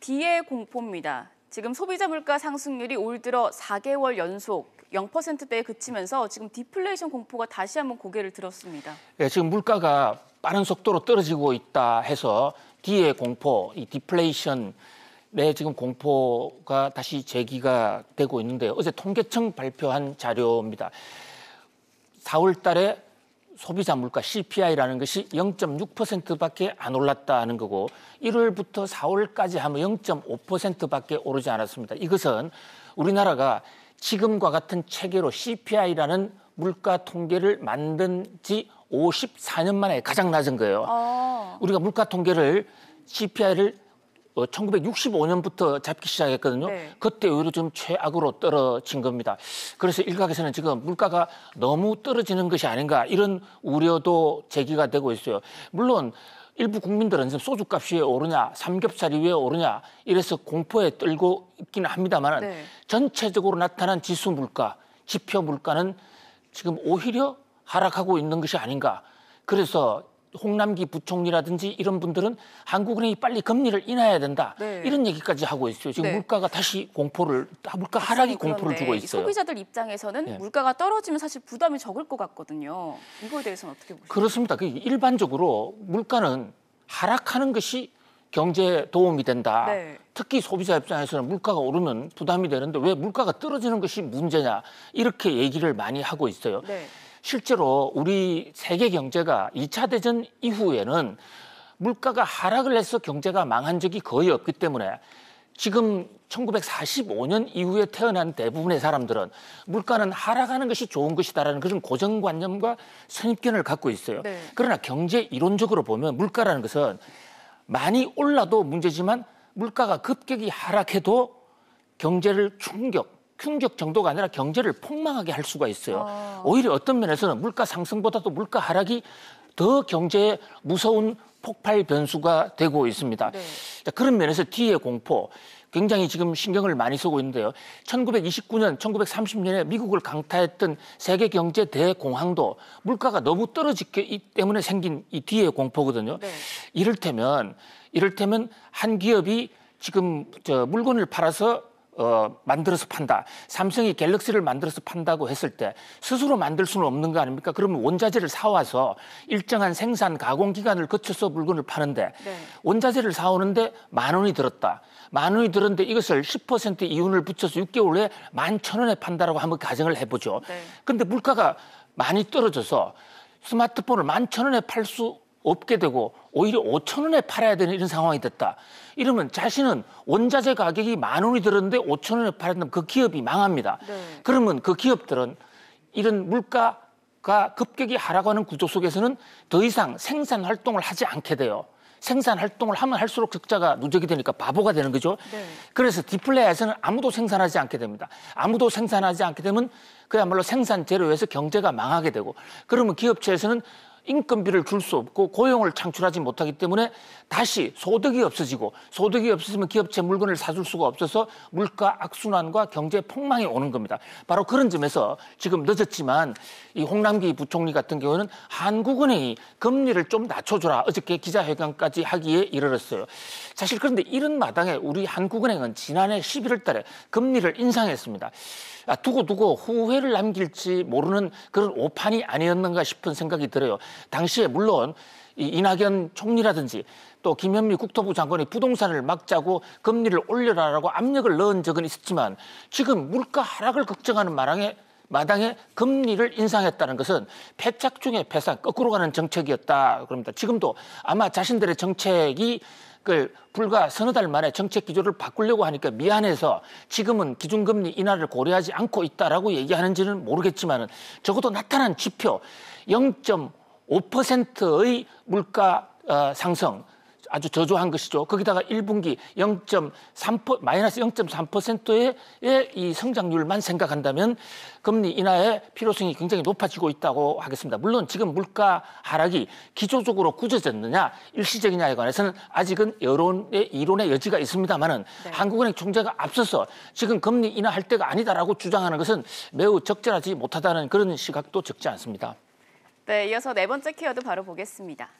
뒤의 공포입니다. 지금 소비자 물가 상승률이 올 들어 4개월 연속 0%대에 그치면서 지금 디플레이션 공포가 다시 한번 고개를 들었습니다. 예, 지금 물가가 빠른 속도로 떨어지고 있다 해서 뒤의 공포, 이디플레이션에 지금 공포가 다시 제기가 되고 있는데요. 어제 통계청 발표한 자료입니다. 4월 달에 소비자 물가 CPI라는 것이 0.6%밖에 안 올랐다는 거고 1월부터 4월까지 하면 0.5%밖에 오르지 않았습니다. 이것은 우리나라가 지금과 같은 체계로 CPI라는 물가 통계를 만든 지 54년 만에 가장 낮은 거예요. 아. 우리가 물가 통계를 CPI를 어, 1965년부터 잡기 시작했거든요. 네. 그때 오히려 좀 최악으로 떨어진 겁니다. 그래서 일각에서는 지금 물가가 너무 떨어지는 것이 아닌가 이런 우려도 제기가 되고 있어요. 물론 일부 국민들은 지금 소주값이 왜 오르냐, 삼겹살이 왜 오르냐 이래서 공포에 떨고 있기는 합니다만 네. 전체적으로 나타난 지수 물가, 지표 물가는 지금 오히려 하락하고 있는 것이 아닌가. 그래서 홍남기 부총리라든지 이런 분들은 한국은행이 빨리 금리를 인하해야 된다 네. 이런 얘기까지 하고 있어요. 지금 네. 물가가 다시 공포를 아, 물가 하락이 공포를 주고 있어요. 소비자들 입장에서는 네. 물가가 떨어지면 사실 부담이 적을 것 같거든요. 이거에 대해서는 어떻게 보세요? 그렇습니다. 그 일반적으로 물가는 하락하는 것이 경제에 도움이 된다. 네. 특히 소비자 입장에서는 물가가 오르면 부담이 되는데 왜 물가가 떨어지는 것이 문제냐 이렇게 얘기를 많이 하고 있어요. 네. 실제로 우리 세계 경제가 2차 대전 이후에는 물가가 하락을 해서 경제가 망한 적이 거의 없기 때문에 지금 1945년 이후에 태어난 대부분의 사람들은 물가는 하락하는 것이 좋은 것이다라는 그런 고정관념과 선입견을 갖고 있어요. 네. 그러나 경제 이론적으로 보면 물가라는 것은 많이 올라도 문제지만 물가가 급격히 하락해도 경제를 충격, 충격 정도가 아니라 경제를 폭망하게 할 수가 있어요. 아. 오히려 어떤 면에서는 물가 상승보다도 물가 하락이 더 경제에 무서운 폭발 변수가 되고 있습니다. 네. 자, 그런 면에서 뒤의 공포 굉장히 지금 신경을 많이 쓰고 있는데요. 1929년, 1930년에 미국을 강타했던 세계 경제 대공황도 물가가 너무 떨어지기 때문에 생긴 이 뒤의 공포거든요. 네. 이를테면 이를테면 한 기업이 지금 저 물건을 팔아서 어, 만들어서 판다. 삼성이 갤럭시를 만들어서 판다고 했을 때 스스로 만들 수는 없는 거 아닙니까? 그러면 원자재를 사와서 일정한 생산 가공 기간을 거쳐서 물건을 파는데 네. 원자재를 사오는데 만 원이 들었다. 만 원이 들었는데 이것을 10% 이윤을 붙여서 6개월 후에 만 천 원에 판다라고 한번 가정을 해보죠. 네. 근데 물가가 많이 떨어져서 스마트폰을 만 천 원에 팔수 없게 되고 오히려 5천 원에 팔아야 되는 이런 상황이 됐다. 이러면 자신은 원자재 가격이 만 원이 들었는데 5천 원에 팔았다면 그 기업이 망합니다. 네. 그러면 그 기업들은 이런 물가가 급격히 하락하는 구조 속에서는 더 이상 생산 활동을 하지 않게 돼요. 생산 활동을 하면 할수록 적자가 누적이 되니까 바보가 되는 거죠. 네. 그래서 디플레이에서는 아무도 생산하지 않게 됩니다. 아무도 생산하지 않게 되면 그야말로 생산 재료에서 경제가 망하게 되고 그러면 기업체에서는 인건비를 줄 수 없고 고용을 창출하지 못하기 때문에 다시 소득이 없어지고 소득이 없어지면 기업체 물건을 사줄 수가 없어서 물가 악순환과 경제 폭망이 오는 겁니다. 바로 그런 점에서 지금 늦었지만 이 홍남기 부총리 같은 경우는 한국은행이 금리를 좀 낮춰줘라 어저께 기자회견까지 하기에 이르렀어요. 사실 그런데 이런 마당에 우리 한국은행은 지난해 11월 달에 금리를 인상했습니다. 아, 두고두고 후회를 남길지 모르는 그런 오판이 아니었는가 싶은 생각이 들어요. 당시에 물론 이 이낙연 총리라든지 또 김현미 국토부 장관이 부동산을 막자고 금리를 올려라라고 압력을 넣은 적은 있었지만 지금 물가 하락을 걱정하는 마당에 마당에 금리를 인상했다는 것은 패착 중에 패착 거꾸로 가는 정책이었다 그럽니다. 지금도 아마 자신들의 정책이 그 불과 서너 달 만에 정책 기조를 바꾸려고 하니까 미안해서 지금은 기준금리 인하를 고려하지 않고 있다라고 얘기하는지는 모르겠지만 적어도 나타난 지표 0. 5%의 물가 어, 상승 아주 저조한 것이죠. 거기다가 1분기 0.3% 마이너스 0.3%의 예, 이 성장률만 생각한다면 금리 인하의 필요성이 굉장히 높아지고 있다고 하겠습니다. 물론 지금 물가 하락이 기조적으로 굳어졌느냐 일시적이냐에 관해서는 아직은 여론의 이론의 여지가 있습니다만은 네. 한국은행 총재가 앞서서 지금 금리 인하할 때가 아니다라고 주장하는 것은 매우 적절하지 못하다는 그런 시각도 적지 않습니다. 네, 이어서 네 번째 키워드 바로 보겠습니다.